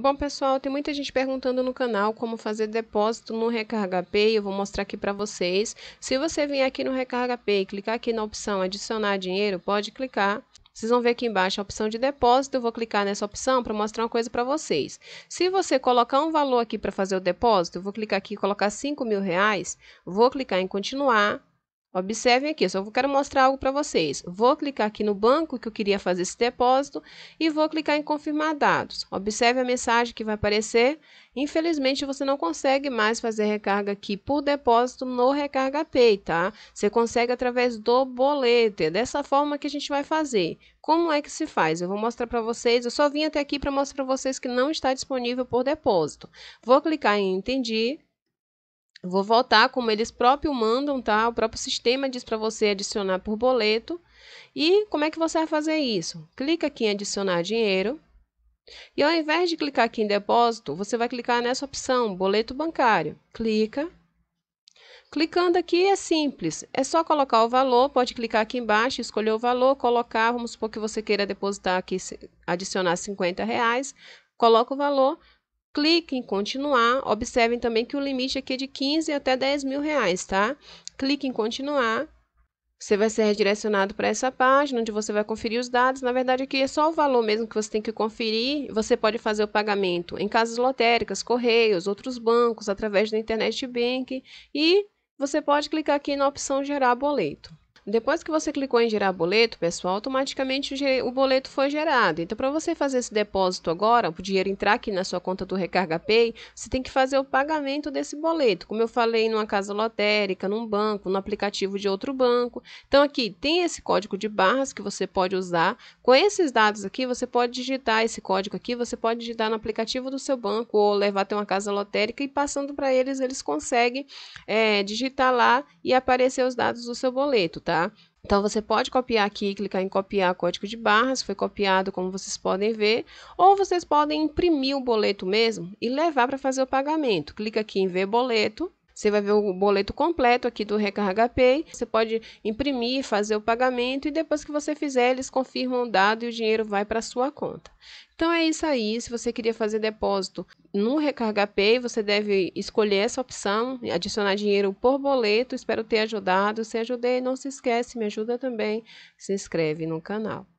Bom, pessoal, tem muita gente perguntando no canal como fazer depósito no Recarga Pay. Eu vou mostrar aqui para vocês. Se você vir aqui no Recarga Pay, clicar aqui na opção adicionar dinheiro, pode clicar. Vocês vão ver aqui embaixo a opção de depósito. Eu vou clicar nessa opção para mostrar uma coisa para vocês. Se você colocar um valor aqui para fazer o depósito, eu vou clicar aqui e colocar 5 mil reais. Vou clicar em continuar. Observem aqui, eu só quero mostrar algo para vocês. Vou clicar aqui no banco que eu queria fazer esse depósito e vou clicar em confirmar dados. Observe a mensagem que vai aparecer. Infelizmente, você não consegue mais fazer recarga aqui por depósito no Recarga Pay, tá? Você consegue através do boleto. É dessa forma que a gente vai fazer. Como é que se faz? Eu vou mostrar para vocês. Eu só vim até aqui para mostrar para vocês que não está disponível por depósito. Vou clicar em entendi Vou voltar como eles próprios mandam, tá? O próprio sistema diz para você adicionar por boleto. E como é que você vai fazer isso? Clica aqui em adicionar dinheiro. E ao invés de clicar aqui em depósito, você vai clicar nessa opção, boleto bancário. Clica. Clicando aqui é simples, é só colocar o valor, pode clicar aqui embaixo, escolher o valor, colocar, vamos supor que você queira depositar aqui, adicionar 50 reais, coloca o valor, Clique em continuar. Observem também que o limite aqui é de 15 até 10 mil reais, tá? Clique em continuar. Você vai ser redirecionado para essa página onde você vai conferir os dados. Na verdade, aqui é só o valor mesmo que você tem que conferir. Você pode fazer o pagamento em casas lotéricas, correios, outros bancos, através da internet bank e você pode clicar aqui na opção gerar boleto. Depois que você clicou em gerar boleto, pessoal, automaticamente o, o boleto foi gerado. Então, para você fazer esse depósito agora, o dinheiro entrar aqui na sua conta do Recarga Pay, você tem que fazer o pagamento desse boleto. Como eu falei, numa casa lotérica, num banco, no aplicativo de outro banco. Então, aqui tem esse código de barras que você pode usar. Com esses dados aqui, você pode digitar esse código aqui, você pode digitar no aplicativo do seu banco ou levar até uma casa lotérica e passando para eles, eles conseguem é, digitar lá e aparecer os dados do seu boleto, tá? tá? Então você pode copiar aqui, clicar em copiar código de barras, foi copiado como vocês podem ver, ou vocês podem imprimir o boleto mesmo e levar para fazer o pagamento. Clica aqui em ver boleto, você vai ver o boleto completo aqui do Recarga Pay. Você pode imprimir, fazer o pagamento e depois que você fizer, eles confirmam o dado e o dinheiro vai para sua conta. Então é isso aí. Se você queria fazer depósito no Recarga Pay, você deve escolher essa opção, adicionar dinheiro por boleto. Espero ter ajudado. Se ajudei, não se esquece, me ajuda também. Se inscreve no canal.